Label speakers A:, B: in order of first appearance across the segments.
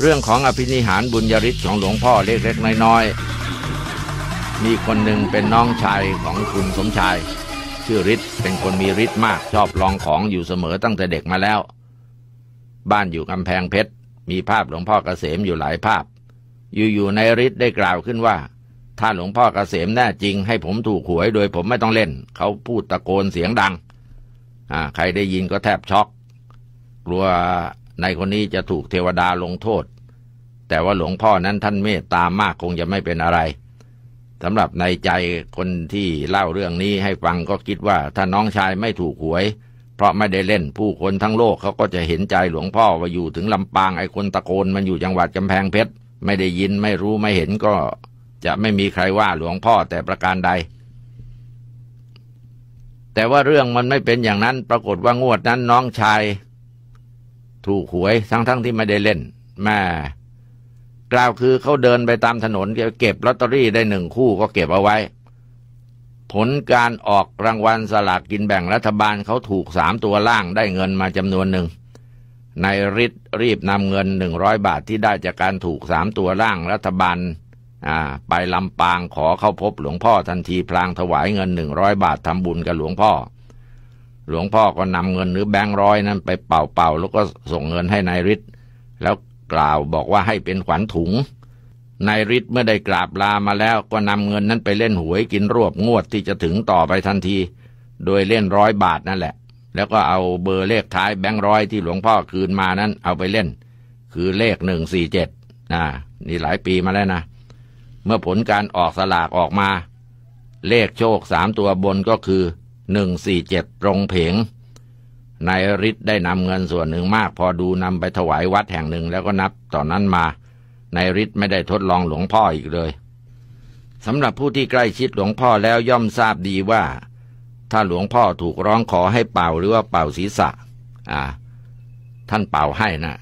A: เรื่องของอภินิหารบุญยริศของหลวงพ่อเล็กๆ น้อยๆ มีคนหนึ่งเป็นน้องชายของคุณสมชาย ชื่อริศเป็นคนมีริศมากชอบลองของอยู่เสมอตั้งแต่เด็กมาแล้ว บ้านอยู่กำแพงเพชรมีภาพหลวงพ่อกเกษมอยู่หลายภาพ อยู่ๆ ในริศได้กล่าวขึ้นว่า ถ้าหลวงพ่อกเกษมแน่จริง ให้ผมถูกหวยโดยผมไม่ต้องเล่น เขาพูดตะโกนเสียงดังใครได้ยินก็แทบช็อก กลัวนายคนนี้จะถูกเทวดาลงโทษ แต่ว่าหลวงพ่อนั้นท่านเมตตามากคงจะไม่เป็นอะไรสำหรับในใจคนที่เล่าเรื่องนี้ให้ฟังก็คิดว่าถ้าน้องชายไม่ถูกหวย เพราะไม่ได้เล่นผู้คนทั้งโลกเขาก็จะเห็นใจหลวงพ่อว่าอยู่ถึงลำปางไอ้คนตะโกนมันอยู่จังหวัดกำแพงเพชร ไม่ได้ยินไม่รู้ไม่เห็นก็จะไม่มีใครว่าหลวงพ่อแต่ประการใด แต่ว่าเรื่องมันไม่เป็นอย่างนั้นปรากฏว่างวดนั้นน้องชายถูกหวยทั้งๆทที่ไม่ได้เล่น แม่ กล่าวคือเขาเดินไปตามถนนเก็บลอตเตอรี่ได้หนึ่งคู่ก็เก็บเอาไว้ ผลการออกรางวัลสลากกินแบ่งรัฐบาลเขาถูกสามตัวล่างได้เงินมาจำนวนหนึ่งนายฤทธิ์รีบนำเงินหนึ่งร้อยบาทที่ได้จากการถูกสามตัวล่างรัฐบาลไปลำปางขอเข้าพบหลวงพ่อทันทีพลางถวายเงินหนึ่งร้อยบาททำบุญกับหลวงพ่อหลวงพ่อก็นำเงินหรือแบงค์ร้อยนั้นไปเป่าๆ แล้วก็ส่งเงินให้นายฤทธิ์ แล้วกล่าวบอกว่าให้เป็นขวัญถุง นายฤทธิ์เมื่อได้กราบลามาแล้วก็นำเงินนั้นไปเล่นหวยกินรวบงวดที่จะถึงต่อไปทันที โดยเล่นร้อยบาทนั่นแหละ แล้วก็เอาเบอร์เลขท้ายแบงค์ร้อยที่หลวงพ่อคืนมานั้น เอาไปเล่น คือเลขหนึ่งสี่เจ็ดนะนี่หลายปีมาแล้วนะ เมื่อผลการออกสลากออกมา เลขโชคสามตัวบนก็คือ147 ตรงเพงนายฤทธิ์ได้นำเงินส่วนหนึ่งมากพอดูนำไปถวายวัดแห่งหนึ่งแล้วก็นับต่อนนั้นมานายฤทธิ์ไม่ได้ทดลองหลวงพ่ออีกเลยสำหรับผู้ที่ใกล้ชิดหลวงพ่อแล้วย่อมทราบดีว่า ถ้าหลวงพ่อถูกร้องขอให้เป่าหรือว่าเป่าศีรษะอ่าท่านเป่าให้นะ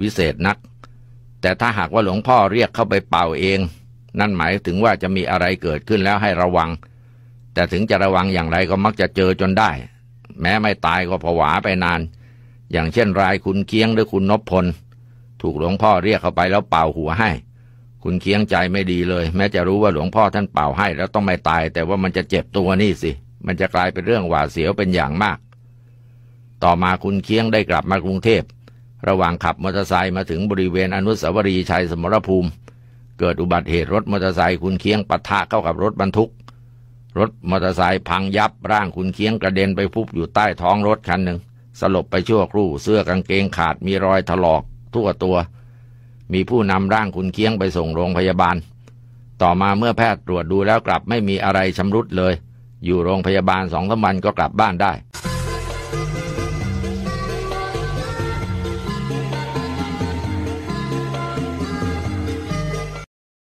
A: วิเศษนัก แต่ถ้าหากว่าหลวงพ่อเรียกเข้าไปเป่าเอง นั่นหมายถึงว่าจะมีอะไรเกิดขึ้นแล้วให้ระวังแต่ถึงจะระวังอย่างไรก็มักจะเจอจนได้ แม้ไม่ตายก็ผวาไปนาน อย่างเช่นรายคุณเคียงหรือคุณนพพลถูกหลวงพ่อเรียกเข้าไปแล้วเป่าหัวให้ คุณเคียงใจไม่ดีเลย แม้จะรู้ว่าหลวงพ่อท่านเป่าให้แล้วต้องไม่ตายแต่ว่ามันจะเจ็บตัวนี่สิ มันจะกลายเป็นเรื่องหวาดเสียวเป็นอย่างมาก ต่อมาคุณเคียงได้กลับมากรุงเทพระหว่างขับมอเตอร์ไซค์มาถึงบริเวณอนุสาวรีย์ชัยสมรภูมิ เกิดอุบัติเหตุรถมอเตอร์ไซค์คุณเคียงปะทะเข้ากับรถบรรทุกรถมอเตอร์ไซค์พังยับ ร่างคุณเคียงกระเด็นไปฟุบอยู่ใต้ท้องรถคันหนึ่งสลบไปชั่วครู่เสื้อกางเกงขาดมีรอยถลอกทั่วตัว มีผู้นำร่างคุณเคียงไปส่งโรงพยาบาล ต่อมาเมื่อแพทย์ตรวจดูแล้วกลับไม่มีอะไรชำรุดเลย อยู่โรงพยาบาลสองสามวันก็กลับบ้านได้